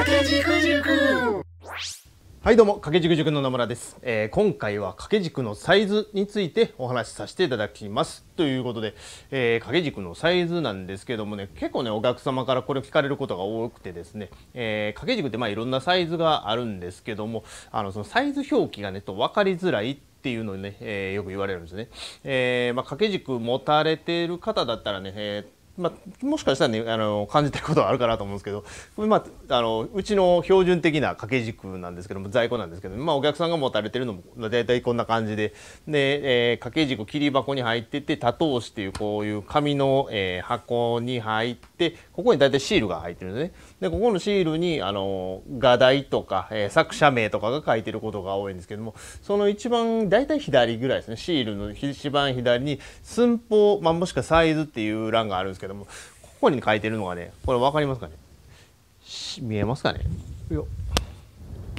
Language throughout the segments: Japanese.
塾はいどうも掛け軸塾の野村です、えー、今回は掛け軸のサイズについてお話しさせていただきますということで、えー、掛け軸のサイズなんですけどもね結構ねお客様からこれを聞かれることが多くてですね、えー、掛け軸ってまあいろんなサイズがあるんですけどもあのそのサイズ表記がねと分かりづらいっていうのね、えー、よく言われるんですね。えー、まあ、掛け軸持たれてる方だったらね、えーまあ、もしかしたらねあの感じてることはあるかなと思うんですけど、まあ、あのうちの標準的な掛け軸なんですけども在庫なんですけど、まあ、お客さんが持たれてるのも大体こんな感じでで、えー、掛け軸切り箱に入ってて多頭紙っていうこういう紙の、えー、箱に入ってここに大体シールが入ってるんですね。でここのシールにあの画題とか、えー、作者名とかが書いてることが多いんですけどもその一番大体左ぐらいですねシールの一番左に寸法、まあ、もしくはサイズっていう欄があるんですけどども、ここに書いてるのがね、これ分かりますかね見えますかねよ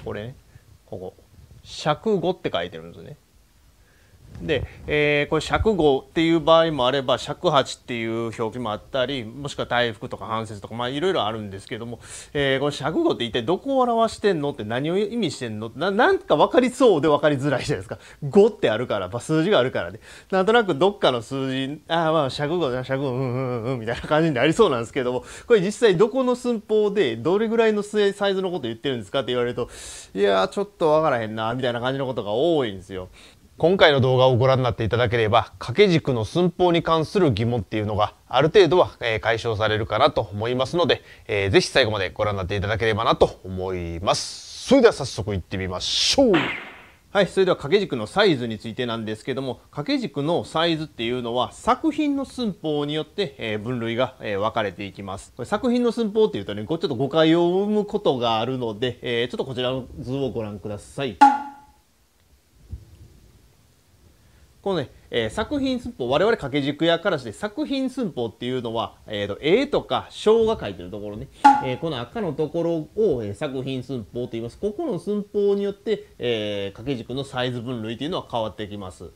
これね、ここ。尺5って書いてるんですね。で、えー、これ尺五っていう場合もあれば尺八っていう表記もあったりもしくは大福とか半節とかまあいろいろあるんですけども、えー、この尺五って一体どこを表してんのって何を意味してんのってななんか分かりそうで分かりづらいじゃないですか五ってあるから、まあ、数字があるからねなんとなくどっかの数字ああまあ尺五だ尺五うんうんうんみたいな感じになりそうなんですけどもこれ実際どこの寸法でどれぐらいのサイズのこと言ってるんですかって言われるといやちょっと分からへんなみたいな感じのことが多いんですよ。今回の動画をご覧になっていただければ掛け軸の寸法に関する疑問っていうのがある程度は解消されるかなと思いますので、えー、ぜひ最後までご覧になっていただければなと思いますそれでは早速いってみましょうはいそれでは掛け軸のサイズについてなんですけども掛け軸のサイズっていうのは作品の寸法によって、え分類が、え分かれていきますこれ作品の寸法っていうとねちょっと誤解を生むことがあるので、えちょっとこちらの図をご覧くださいこのね、えー、作品寸法、我々掛け軸やからして作品寸法っていうのは、えーと、絵とか章が書いてるところね、えー、この赤のところを、えー、作品寸法と言います。ここの寸法によって、え掛け軸のサイズ分類というのは変わってきます。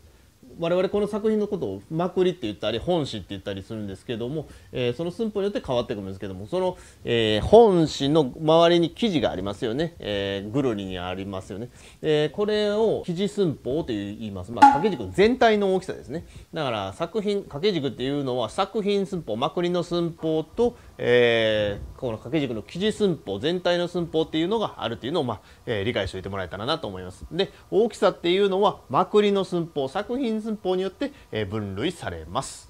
我々この作品のことをまくりって言ったり本誌って言ったりするんですけども、えー、その寸法によって変わってくるんですけどもその、えー、本誌の周りに生地がありますよね、えー、ぐるりにありますよね、えこれを記事寸法と言います、まあ、掛け軸全体の大きさですねだから作品掛け軸っていうのは作品寸法まくりの寸法と、えー、この掛け軸の記事寸法全体の寸法っていうのがあるっていうのを、まあえー、理解しておいてもらえたらなと思います。で大きさっていうのはまくりの寸法作品寸法によって、えー、分類されます。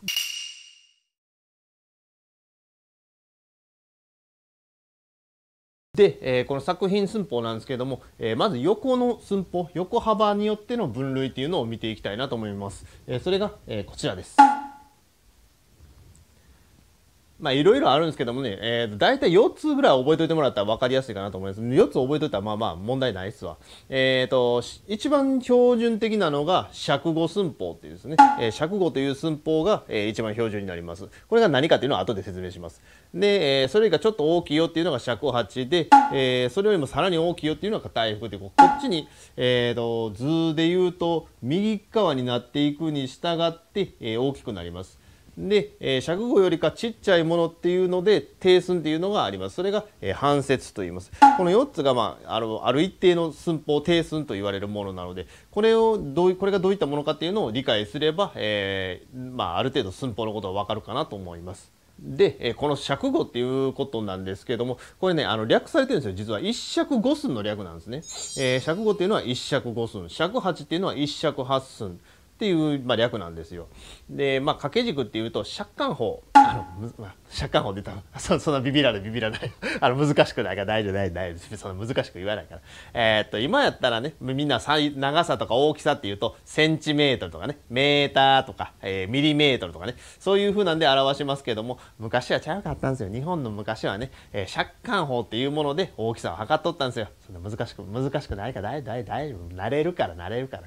で、えー、この作品寸法なんですけれども、えー、まず横の寸法横幅によっての分類っていうのを見ていきたいなと思います。えー、それが、えこちらです。まあいろいろあるんですけどもね、えー、大体4つぐらい覚えておいてもらったら分かりやすいかなと思います。4つ覚えといたらまあまあ問題ないっすわ。えっ、ー、と、一番標準的なのが尺語寸法っていうですね、えー、尺語という寸法が、えー、一番標準になります。これが何かというのは後で説明します。で、えー、それがちょっと大きいよっていうのが尺八で、えー、それよりもさらに大きいよっていうのが大福でこっちに、えーと、と図で言うと右側になっていくに従って、えー、大きくなります。で、えー、尺語よりかちっちゃいものっていうので定寸っていうのがありますそれが、えー、半節と言いますこの4つが、まあ、あのある一定の寸法定寸と言われるものなのでこれをどうこれがどういったものかっていうのを理解すれば、えー、まあ、ある程度寸法のことは分かるかなと思います。で、この尺語っていうことなんですけども、これね、あの略されてるんですよ。実は一尺五寸の略なんですね。えー、尺語っていうのは一尺五寸。尺八っていうのは一尺八寸。っていう、まあ、略なんですよ。で、まあ、掛け軸っていうと借款法あの、まあ、借款法出た そそんなビビらないビビらない あの難しくないから大丈夫大丈夫そんな難しく言わないから、えー、っと今やったらねみんな長さとか大きさっていうとセンチメートルとかねメーターとか、えー、ミリメートルとかねそういうふうなんで表しますけども昔はちゃうかったんですよ日本の昔はね、えー、借款法っていうもので大きさを測っとったんですよそんな難しく難しくないから大丈夫大丈夫慣れるから慣れるから。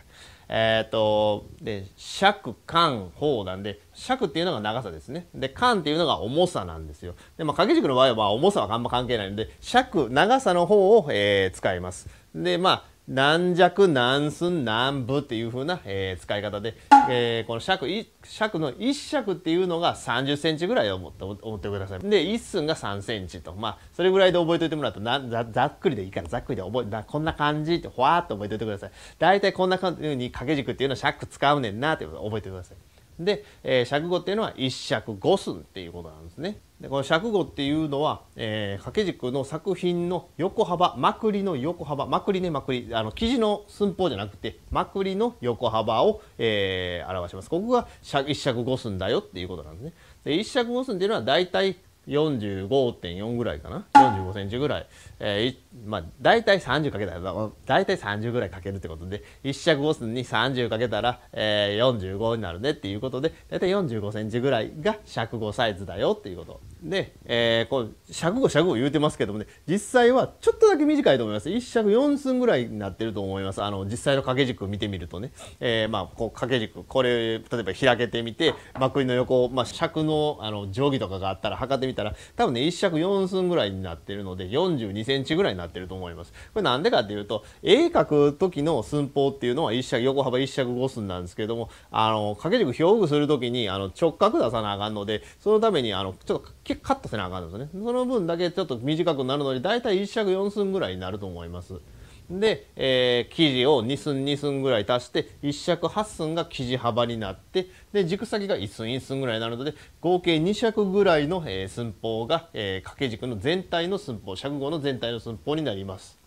えっ、ー、と、で、尺、間、方なんで、尺っていうのが長さですね。で、間っていうのが重さなんですよ。で、まあ、掛け軸の場合は重さはあんま関係ないので、尺、長さの方を、えー、使います。で、まあ、軟弱、軟寸、軟部っていう風な、えー、使い方で、えー、この尺、尺の1尺っていうのが30センチぐらいを思って思ってください。で、1寸が3センチと。まあ、それぐらいで覚えておいてもらうとなざ、ざっくりでいいから、ざっくりで覚え、こんな感じって、ほわーっと覚えておいてください。大体こんな感じに掛け軸っていうのは尺使うねんなって覚えてください。で、えー、尺語っていうのは一尺五寸っていうことなんですね。でこの尺語っていうのは、えー、掛け軸の作品の横幅まくりの横幅まくりねまくりあの生地の寸法じゃなくてまくりの横幅を、えー、表します。ここが一尺五寸だよっていうことなんですね。で一尺五寸っていうのはだいたい45.4ぐらいかな45センチぐらい、えーまあ、大体30かけたら大体30ぐらいかけるってことで1尺5寸に30かけたら、えー、45になるねっていうことで大体45センチぐらいが尺5サイズだよっていうこと。で、えー、こう尺語尺語言うてますけどもね実際はちょっとだけ短いと思います1尺4寸ぐらいになってると思いますあの実際の掛け軸見てみるとね、えー、まあこう掛け軸これ例えば開けてみて幕の横、まあ、尺のあの定規とかがあったら測ってみたら多分ね1尺4寸ぐらいになってるので4 2センチぐらいになってると思いますこれなんでかっていうと絵描く時の寸法っていうのは尺横幅1尺5寸なんですけどもあの掛け軸表具する時にあの直角出さなあかんのでそのためにあのちょっと結構カットせなあかんですね。その分だけちょっと短くなるのに、だいたい1尺4寸ぐらいになると思います。で、えー、生地を2寸2寸ぐらい足して、1尺8寸が生地幅になって、で、軸先が1寸1寸ぐらいになるので、合計2尺ぐらいの、えー、寸法が、えー、掛け軸の全体の寸法、尺号の全体の寸法になります。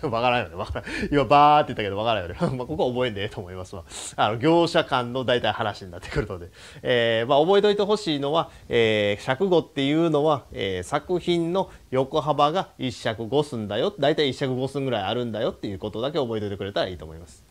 わからんよね。わからん。今、バーって言ったけど、わからんよね。まあ、ここは覚えんでええと思いますわ。あの、業者間の大体話になってくるので。えー、まあ、覚えといてほしいのは、えー、尺語っていうのは、えー、作品の横幅が1尺5寸だよ。大体1尺5寸ぐらいあるんだよっていうことだけ覚えといてくれたらいいと思います。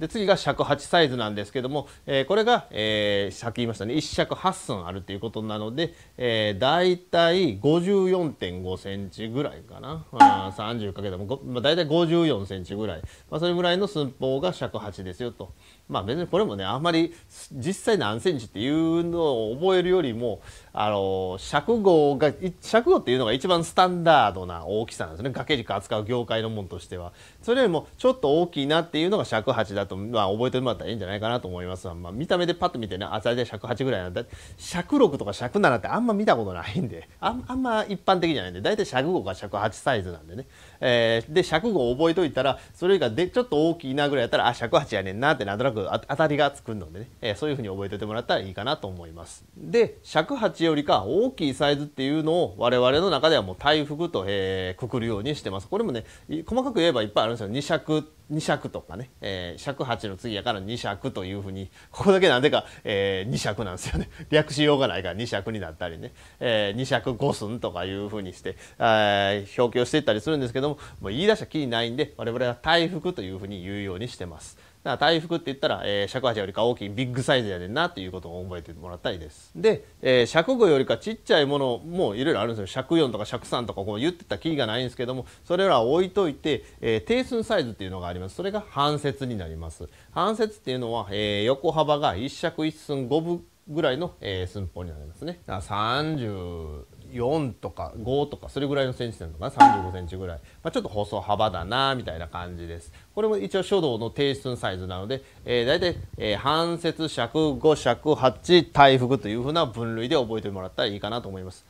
で次が尺八サイズなんですけども、えー、これが、えー、さっき言いましたね1尺8寸あるということなので、えー、大体54.5センチぐらいかな、30かけても、まあ、大体54センチぐらい、まあ、それぐらいの寸法が尺八ですよと。まあ別にこれもねあんまり実際何センチっていうのを覚えるよりもあの尺語が尺語っていうのが一番スタンダードな大きさなんですね掛け軸扱う業界のものとしてはそれよりもちょっと大きいなっていうのが尺八だと、まあ、覚えてもらったらいいんじゃないかなと思います、まあ、見た目でパッと見てねあ大体尺八ぐらいなんだ尺六とか尺七ってあんま見たことないんであんま一般的じゃないんで大体尺五か尺八サイズなんでねえー、で尺号を覚えといたらそれがでちょっと大きいなぐらいやったらあ尺八やねんなってなんとなく当たりがつくのでね、えー、そういうふうに覚えておいてもらったらいいかなと思います。で尺八よりか大きいサイズっていうのを我々の中ではもう大幅と、えー、くくるようにしてます。これもね細かく言えばいっぱいあるんですよ二尺二尺とかね、えー、尺八の次やから二尺というふうにここだけなんでか、えー、二尺なんですよね 略しようがないから二尺になったりね、えー、二尺五寸とかいうふうにして、表記をしていったりするんですけどどももう言い出したきりないんで我々は大福というふうに言うようにしてます。だから大福って言ったら、えー、尺八よりか大きいビッグサイズやねんなっていうことを覚えてもらったりです。で、えー、尺五よりかちっちゃいものもいろいろあるんですよ。尺四とか尺三とかこう言ってたキーがないんですけども、それらは置いといて、えー、定寸サイズっていうのがあります。それが半節になります。半節っていうのは、えー、横幅が1尺1寸5分ぐらいの、えー、寸法になりますね。だから30 4とか5とかそれぐらいのセンチなのかな35センチぐらい、まあ、ちょっと細幅だなみたいな感じですこれも一応書道の提出のサイズなので、えー、大体、えー、半節尺5尺8大幅というふうな分類で覚えてもらったらいいかなと思います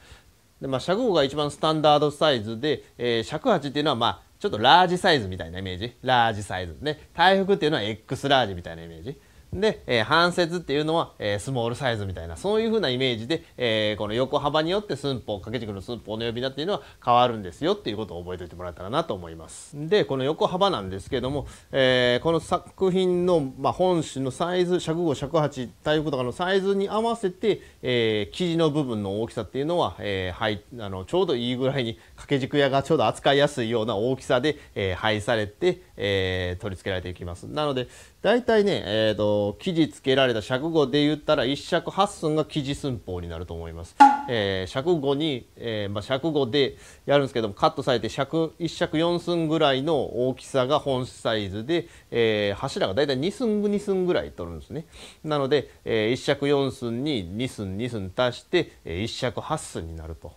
で、まあ、尺5が一番スタンダードサイズで、えー、尺8っていうのはまあちょっとラージサイズみたいなイメージラージサイズね大幅っていうのは X ラージみたいなイメージで、えー、半節っていうのは、えー、スモールサイズみたいなそういうふうなイメージで、えー、この横幅によって寸法掛け軸の寸法の呼び名っていうのは変わるんですよっていうことを覚えておいてもらえたらなと思います。でこの横幅なんですけども、えー、この作品の、まあ、本紙のサイズ尺5尺8体育とかのサイズに合わせて、えー、生地の部分の大きさっていうのは、えー、はいあのちょうどいいぐらいに掛け軸屋がちょうど扱いやすいような大きさで、えー、配されて、えー、取り付けられていきます。なので、大体ね、えーと、記事つけられた尺語で言ったら一尺八寸が記事寸法になると思います。えー、尺語に、えーまあ、尺語でやるんですけどもカットされて尺一尺四寸ぐらいの大きさが本サイズで、えー、柱が大体2寸二寸ぐらい取るんですね。なので、えー、一尺四寸に2寸2寸足して、えー、一尺八寸になると。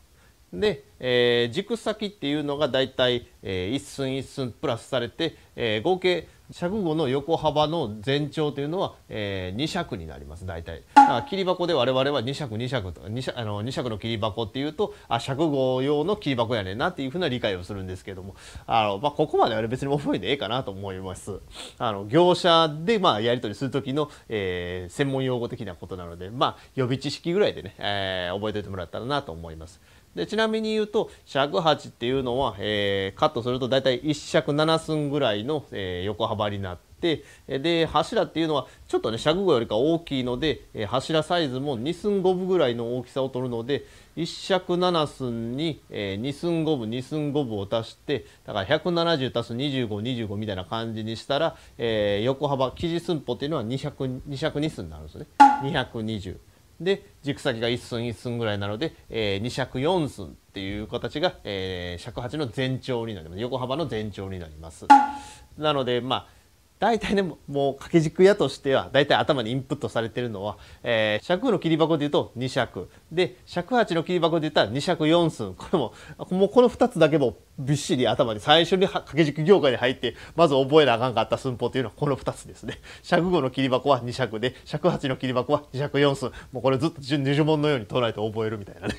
で、えー、軸先っていうのが大体、えー、1寸1寸プラスされて、えー、合計尺五の横幅の全長というのは、えー、2尺になります大体。だから切り箱で我々は二尺二尺と二尺あの二尺の切り箱っていうとあ尺五用の切り箱やねんなっていうふうな理解をするんですけどもあの、まあ、ここまでは別に覚えてええかなと思います。あの業者で、まあ、やり取りする時の、えー、専門用語的なことなので、まあ、予備知識ぐらいでね、えー、覚えておいてもらったらなと思います。でちなみに言うと尺八っていうのは、えー、カットすると大体1尺7寸ぐらいの、えー、横幅になってで柱っていうのはちょっとね尺五よりか大きいので、えー、柱サイズも2寸5分ぐらいの大きさを取るので1尺7寸に、えー、2寸5分2寸5分を足してだから170足す2525みたいな感じにしたら、えー、横幅生地寸法っていうのは200 202寸になるんですね220。で軸先が1寸1寸ぐらいなので、えー、2尺4寸っていう形が、えー、尺八の全長になります横幅の全長になりますなのでまあ大体ねもう掛け軸屋としては大体頭にインプットされてるのは、えー、尺の切り箱でいうと2尺で尺八の切り箱で言ったら2尺4寸これももうこの2つだけもびっしり頭に最初に掛け軸業界に入ってまず覚えなあかんかった寸法というのはこの2つですね尺五の切り箱は2尺で尺八の切り箱は2尺4寸もうこれずっと呪文のように捉えて覚えるみたいなね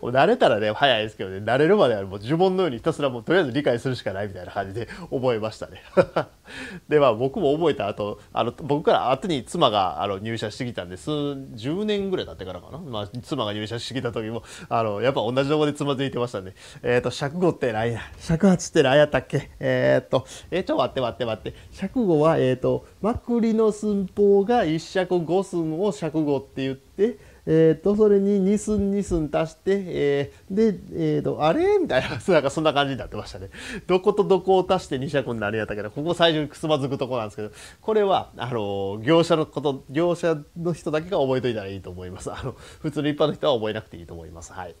慣れたらね早いですけどね慣れるまではもう呪文のようにひたすらもうとりあえず理解するしかないみたいな感じで覚えましたね では僕も覚えた後あの僕から後に妻があの入社してきたんです10年ぐらい経ってからかなまあ、妻が入社してきた時もあのやっぱ同じとこでつまずいてましたねえっ、ー、と尺語って何や尺八って何やったっけえっ、ー、とえー、ちょ待って待って待って尺語はえっ、ー、とまくりの寸法が一尺五寸を尺語って言ってえっ、と、それに2寸2寸足して、えー、で、えっ、と、あれみたいな、なんかそんな感じになってましたね。どことどこを足して2尺になるやったけど、ここ最初にくすまずくとこなんですけど、これは、あの、業者のこと、業者の人だけが覚えといたらいいと思います。あの、普通の一般の人は覚えなくていいと思います。はい。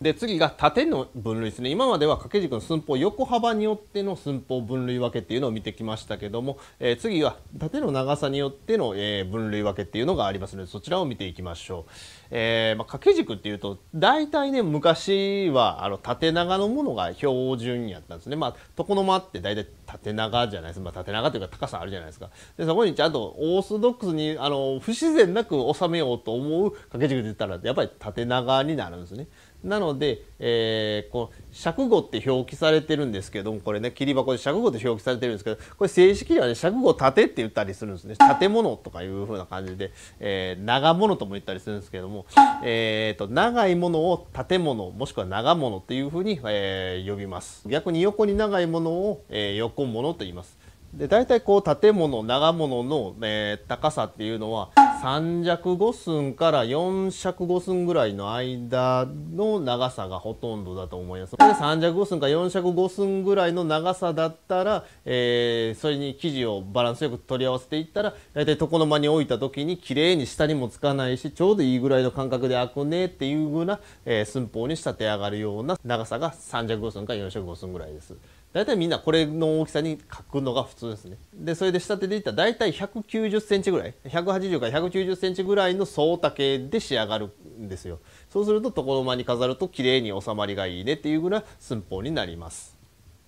で次が縦の分類ですね今までは掛け軸の寸法横幅によっての寸法分類分けっていうのを見てきましたけども、えー、次は縦の長さによっての、えー、分類分けっていうのがありますのでそちらを見ていきましょう、えー、まあ、掛け軸っていうと大体ね昔はあの縦長のものが標準やったんですねまあ床の間って大体縦長じゃないですか、まあ、縦長というか高さあるじゃないですかでそこにちゃんとオーソドックスにあの不自然なく収めようと思う掛け軸って言ったらやっぱり縦長になるんですねなので、えー、こう尺語って表記されてるんですけどもこれね切り箱で尺語って表記されてるんですけどこれ正式にはね尺語盾って言ったりするんですね建物とかいうふうな感じで、えー、長物とも言ったりするんですけども、えーと、長いものを建物もしくは長物っていうふうに、えー、呼びます逆に横に長いものを、えー、横物と言いますで大体こう建物長物の、えー、高さっていうのは三尺五寸から四尺五寸ぐらいの間の長さがほとんどだと思います。三3尺5寸か四4尺5寸ぐらいの長さだったら、えー、それに生地をバランスよく取り合わせていったら大体床の間に置いた時に綺麗に下にもつかないしちょうどいいぐらいの感覚で開くねっていうふうな、えー、寸法に仕立て上がるような長さが3尺5寸か四4尺5寸ぐらいです。大体みんなこれの大きさに書くのが普通ですねでそれで仕立てていったら大体1 9 0センチぐらい180から1 9 0センチぐらいの総丈で仕上がるんですよそうすると床の間に飾ると綺麗に収まりがいいねっていうぐらい寸法になります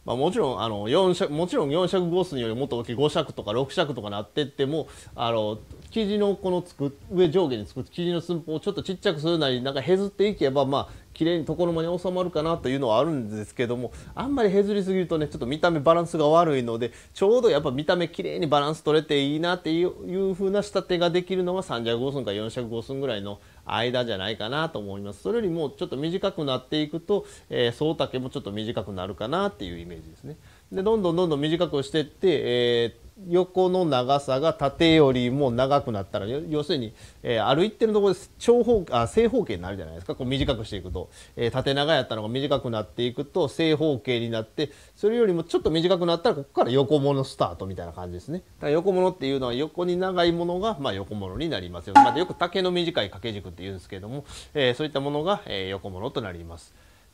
まあ、もちろんあの4尺もちろん4尺5寸よりもっと大きい5尺とか6尺とかなってってもあの生地のこのつく上上下に作って生地の寸法をちょっとちっちゃくするなりなんかへずっていけばまあ綺麗に床の間に収まるかなというのはあるんですけどもあんまりへずりすぎるとねちょっと見た目バランスが悪いのでちょうどやっぱ見た目綺麗にバランス取れていいなっていう風な仕立てができるのが3尺5寸か4尺5寸ぐらいの間じゃないかなと思いますそれよりもちょっと短くなっていくと、えー、丈もちょっと短くなるかなっていうイメージですねでどんどんどんどん短くしてって、えー横の長さが縦よりも長くなったら要するに、えー、歩いてるところで長方あ正方形になるじゃないですかこう短くしていくと、えー、縦長やったのが短くなっていくと正方形になってそれよりもちょっと短くなったらここから横物スタートみたいな感じですねだから横物っていうのは横に長いものが、まあ、横物になりますよ、まあ、よく竹の短い掛け軸っていうんですけども、えー、そういったものが、え横物となります。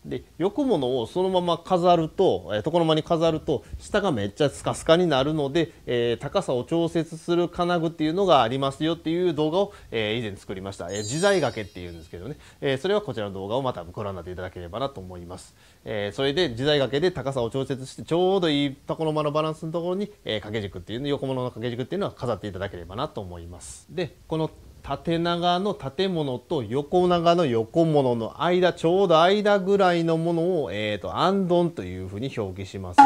でよくものをそのまま飾ると、えー、床の間に飾ると下がめっちゃスカスカになるので、えー、高さを調節する金具っていうのがありますよっていう動画を、えー、以前作りました、えー、自在掛けっていうんですけどね、えー、それはこちらの動画をまたご覧になっていただければなと思います、えー、それで自在掛けで高さを調節してちょうどいい床の間のバランスのところに、えー、掛け軸っていうの横物の掛け軸っていうのは飾っていただければなと思いますでこの縦長の建物と横長の横物の間ちょうど間ぐらいのものを、えーと、ンドンというふうに表記します。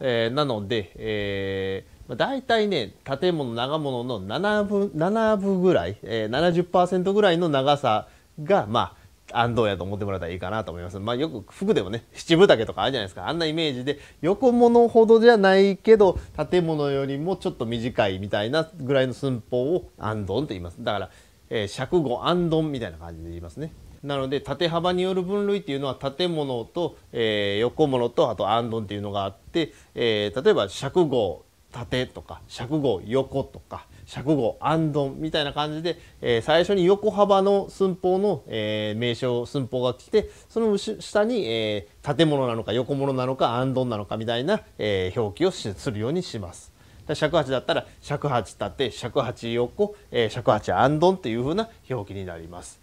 えー、なので、えーだい大体ね建物長物の7分 ,7 分ぐらい、えー、70%ぐらいの長さがまあ安藤やと思ってもらったらいいかなと思います。まあよく服でもね、七分丈とかあるじゃないですか。あんなイメージで、横物ほどじゃないけど、建物よりもちょっと短いみたいなぐらいの寸法を安藤と言います。だから、えー、尺語安頓みたいな感じで言いますね。なので縦幅による分類っていうのは建物と、えー、横物とあと安頓っていうのがあって、えー、例えば尺号縦とか尺号横とか尺号安頓みたいな感じで、えー、最初に横幅の寸法の、えー、名称寸法が来てその下に、えー、建物なのか横物なのか安頓なのかみたいな、えー、表記をするようにします。尺八だったら尺八立て尺八横、えー、尺八安どんというふうな表記になります。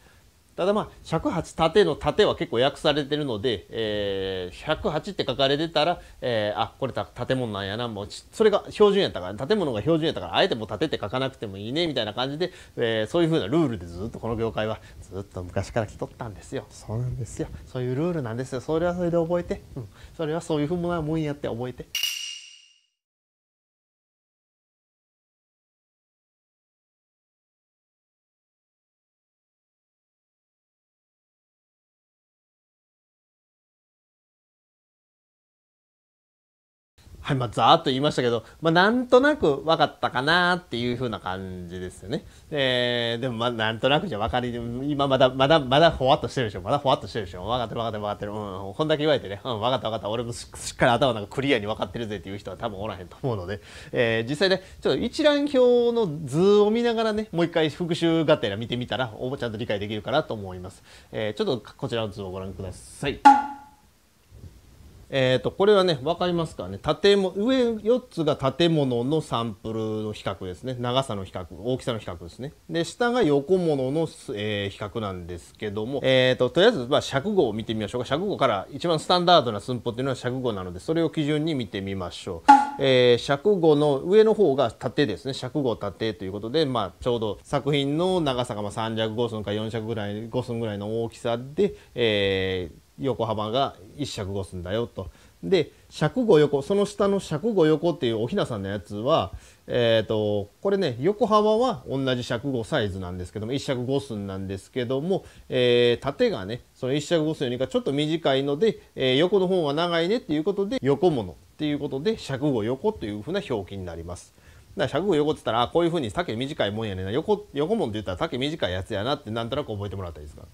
ただまあ尺八立ての立ては結構訳されてるので、えー、尺八って書かれてたら、えー、あこれ建物なんやなもうそれが標準やったから建物が標準やったからあえてもう立てって書かなくてもいいねみたいな感じで、えー、そういうふうなルールでずっとこの業界はずっと昔から来とったんですよそうなんですよそういうルールなんですよそれはそれで覚えて、うん、それはそういうふうなもんやって覚えて。はい、まあ、ざーっと言いましたけど、まあ、なんとなく分かったかなっていうふうな感じですよね。えー、でも、まあ、なんとなくじゃ分かり、今まだ、まだ、まだほわっとしてるでしょ。まだほわっとしてるでしょ。分かってる分かってる分かってる。うん、こんだけ言われてね、うん、分かった分かった。俺もしっかり頭なんかクリアに分かってるぜっていう人は多分おらへんと思うので、えー、実際ね、ちょっと一覧表の図を見ながらね、もう一回復習がてら見てみたら、おちゃんと理解できるかなと思います。えー、ちょっとこちらの図をご覧ください。えーと、これはね分かりますかね建物上4つが建物のサンプルの比較ですね長さの比較大きさの比較ですねで下が横物の、えー、比較なんですけども、えーと、とりあえず、まあ、尺号を見てみましょうか尺号から一番スタンダードな寸法っていうのは尺号なのでそれを基準に見てみましょう、えー、尺号の上の方が縦ですね尺号縦ということで、まあ、ちょうど作品の長さがまあ3尺5寸か4尺ぐらい5寸ぐらいの大きさで、えー、横幅が1尺5寸だよと。で尺5横その下の尺5横っていうおひなさんのやつは、えーと、これね横幅は同じ尺5サイズなんですけども1尺5寸なんですけども、えー、縦がねその1尺5寸よりかちょっと短いので、えー、横の方は長いねっていうことで横物っていうことで尺5横というふうな表記になります。だから尺5横って言ったらあこういうふうに丈短いもんやねんな横横物って言ったら丈短いやつやなってなんとなく覚えてもらったらいいですか。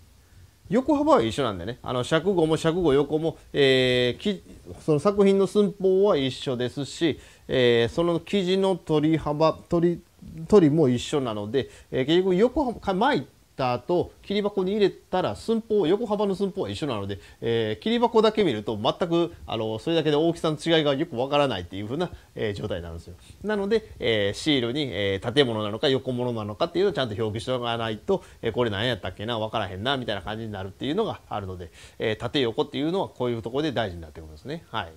横幅は一緒なんでねあの尺後も尺後横も、えー、その作品の寸法は一緒ですし、えー、その生地の取り幅取り取りも一緒なので、えー、結局横幅巻った後切り箱に入れたら寸法横幅の寸法は一緒なので、えー、切り箱だけ見ると全くあのそれだけで大きさの違いがよくわからないっていう風な、えー、状態になるんですよ。なので、えー、シールに、えー、建物なのか横物なのかっていうのをちゃんと表記しておかないと、えー、これ何やったっけなわからへんなみたいな感じになるっていうのがあるので、えー、縦横っていうのはこういうところで大事になってくるんですね。はい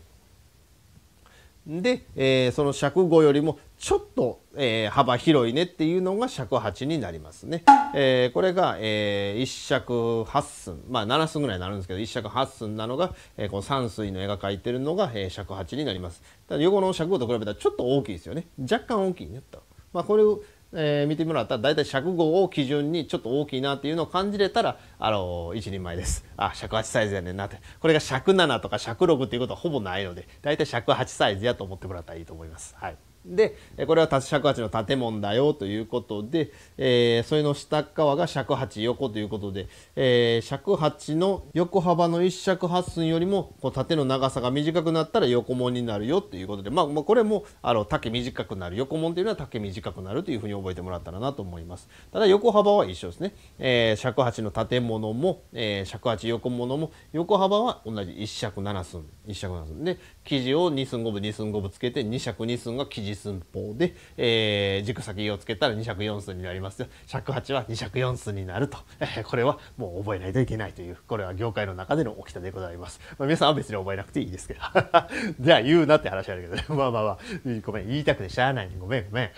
で、えー、その尺五よりもちょっと、えー、幅広いねっていうのが尺八になりますね。えー、これが、えー、1尺八寸まあ七寸ぐらいになるんですけど一尺八寸なのが、えー、この山水の絵が描いてるのが、えー、尺八になります。ただ横の尺五と比べたらちょっと大きいですよね。若干大きいねと。まあ、これをえー、見てもらったら大体尺5を基準にちょっと大きいなっていうのを感じれたら、あの一人前です。あ、尺8サイズやねんなって。これが尺7とか尺6っていうことはほぼないので、大体尺8サイズやと思ってもらったらいいと思います。はい。でこれは尺八の建物だよということで、えー、それの下側が尺八横ということで、えー、尺八の横幅の一尺八寸よりもこう縦の長さが短くなったら横門になるよということで、まあ、まあこれもあの丈短くなる横門というのは丈短くなるというふうに覚えてもらったらなと思いますただ横幅は一緒ですね、えー、尺八の建物も、えー、尺八横物も横幅は同じ一尺七寸一尺七寸で生地を二寸五分二寸五分つけて二尺二寸が生地寸法で、えー、軸先をつけたら2尺4寸になりますよ尺八は2尺4寸になると、えー、これはもう覚えないといけないというこれは業界の中での起きたでございます、まあ、皆さんは別に覚えなくていいですけどじゃあ言うなって話あるけどねまあまあまあごめん言いたくてしゃあないごめんごめん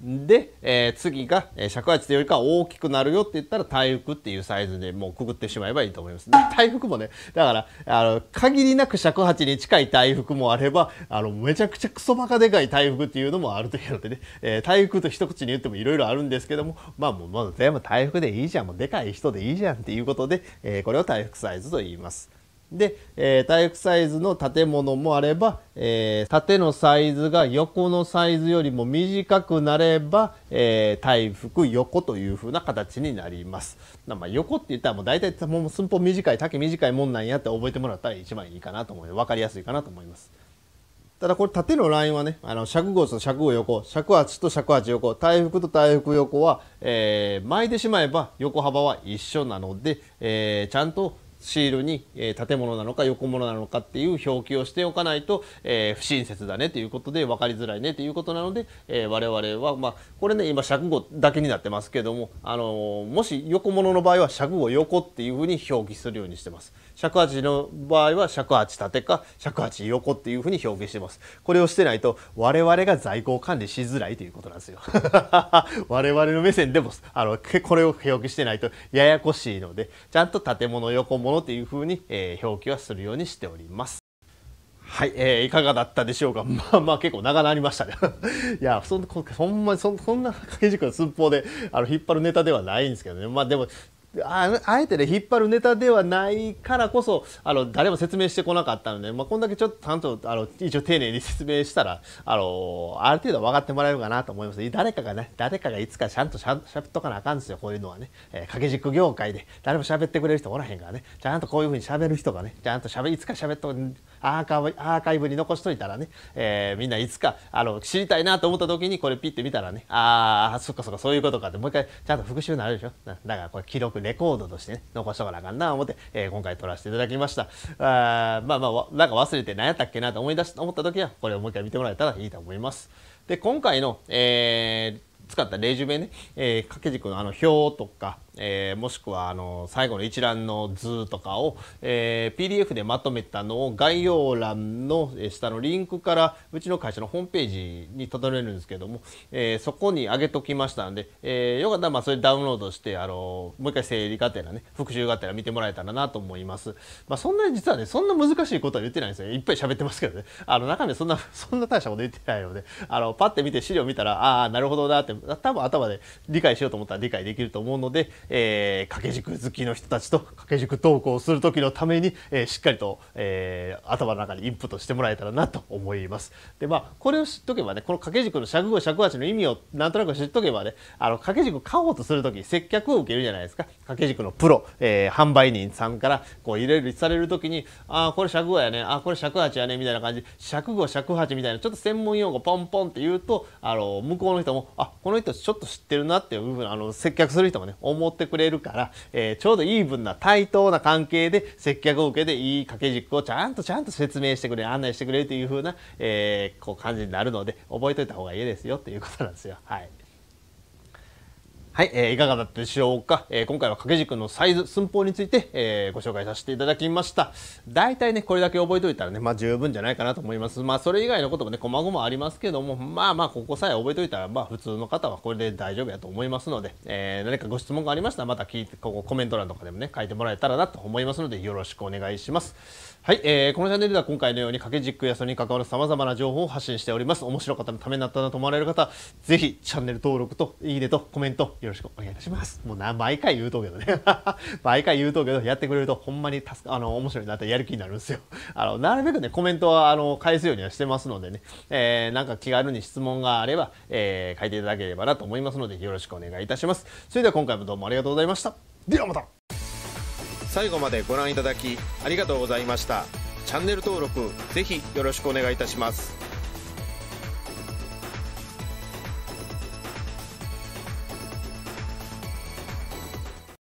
で、えー、次が尺八というよりか大きくなるよって言ったら大福っていうサイズでもうくぐってしまえばいいと思います。大福もね、だから、あの、限りなく尺八に近い大福もあれば、あの、めちゃくちゃクソバカでかい大福っていうのもあるというのでね、えー、大福と一口に言ってもいろいろあるんですけども、まあもう、まあ、全部大福でいいじゃん、もうでかい人でいいじゃんっていうことで、えー、これを大福サイズと言います。で、えー、体育サイズの建物もあれば、えー、縦のサイズが横のサイズよりも短くなれば、えー、体服横というふうな形になります。まあ、横って言ったらもう大体もう寸法短い丈短いもんなんやって覚えてもらったら一番いいかなと思います分かりやすいかなと思います。ただこれ縦のラインはねあの尺号と尺号横尺八と尺八横大幅と大幅横は、えー、巻いてしまえば横幅は一緒なので、えー、ちゃんとシールに、え建物なのか横物なのかっていう表記をしておかないと、え不親切だねということで分かりづらいねということなので、え我々は、まあ、これね今尺語だけになってますけども、あのもし横物の場合は尺語横っていうふうに表記するようにしてます。尺八の場合は尺八縦か尺八横っていうふうに表現してます。これをしてないと我々が在庫を管理しづらいということなんですよ。我々の目線でもあのこれを表記してないとややこしいのでちゃんと建物横物っていうふうに、えー、表記はするようにしております。はい、えー、いかがだったでしょうか。まあまあ結構長なりましたね。いや、そんそんそんな掛け軸の寸法であの引っ張るネタではないんですけどね。まあでもああえてね引っ張るネタではないからこそあの誰も説明してこなかったので、まあ、こんだけちょっとちゃんとあの一応丁寧に説明したらあのある程度分かってもらえるかなと思います誰かがね誰かがいつかちゃんとしゃしゃべっとかなあかんですよこういうのはね、えー、掛け軸業界で誰も喋ってくれる人おらへんからねちゃんとこういうふうに喋る人がねちゃんとしゃべいつか喋っとアーカイアーカイブに残しといたらね、えー、みんないつかあの知りたいなと思った時にこれピッて見たらねああそっかそっかそういうことかってもう一回ちゃんと復習になるでしょだからこれ記録レコードとしてね、残しとかなあかんな思って、えー、今回撮らせていただきました。あまあまあ、なんか忘れて何やったっけなと思い出し思った時は、これをもう一回見てもらえたらいいと思います。で、今回の、えー、使ったレジュメね、えー、掛け軸のあの表とか、えー、もしくはあの最後の一覧の図とかを、えー、PDF でまとめたのを概要欄の下のリンクからうちの会社のホームページにたどれるんですけども、えー、そこに上げときましたので、えー、よかったらまあそれダウンロードしてあのもう一回整理がてらね復習がてら見てもらえたらなと思います。まあ、そんな実はねそんな難しいことは言ってないんですよ。いっぱい喋ってますけどね。あの中身そんなそんな大したこと言ってないので、あのパッて見て資料見たらああなるほどなって多分頭で理解しようと思ったら理解できると思うので。えー、掛け軸好きの人たちと掛け軸投稿する時のために、えー、しっかりと、えー、頭の中にインプットしてもらえたらなと思います。でまあこれを知っとけばねこの掛け軸の尺五尺八の意味をなんとなく知っとけばねあの掛け軸買おうとする時接客を受けるじゃないですか掛け軸のプロ、えー、販売人さんからこう入れるされる時にああこれ尺五やねああこれ尺八やねみたいな感じ尺五尺八みたいなちょっと専門用語ポンポンって言うとあの向こうの人もあこの人ちょっと知ってるなっていう部分あの接客する人もね思ってってくれるから、えー、ちょうどイーブンな対等な関係で接客を受けていい掛け軸をちゃんとちゃんと説明してくれ案内してくれるというふうな、えー、こう感じになるので覚えといた方がいいですよということなんですよ。はいはい、えー、いかがだったでしょうか、えー、今回は掛け軸のサイズ、寸法について、えー、ご紹介させていただきました。大体ね、これだけ覚えておいたらね、まあ十分じゃないかなと思います。まあそれ以外のこともね、細々ありますけども、まあまあここさえ覚えておいたら、まあ普通の方はこれで大丈夫やと思いますので、えー、何かご質問がありましたら、また聞いて、ここコメント欄とかでもね、書いてもらえたらなと思いますので、よろしくお願いします。はい、えー、このチャンネルでは今回のように掛け軸やそれに関わる様々な情報を発信しております。面白かったのためになったなと思われる方、ぜひチャンネル登録といいねとコメントよろしくお願いいたします。もうな、毎回言うとけどね。毎回言うとけど、やってくれるとほんまに助あの、面白いなってやる気になるんですよ。あの、なるべくね、コメントはあの、返すようにはしてますのでね、えー、なんか気軽に質問があれば、えー、書いていただければなと思いますので、よろしくお願いいたします。それでは今回もどうもありがとうございました。ではまた最後までご覧いただきありがとうございましたチャンネル登録ぜひよろしくお願いいたします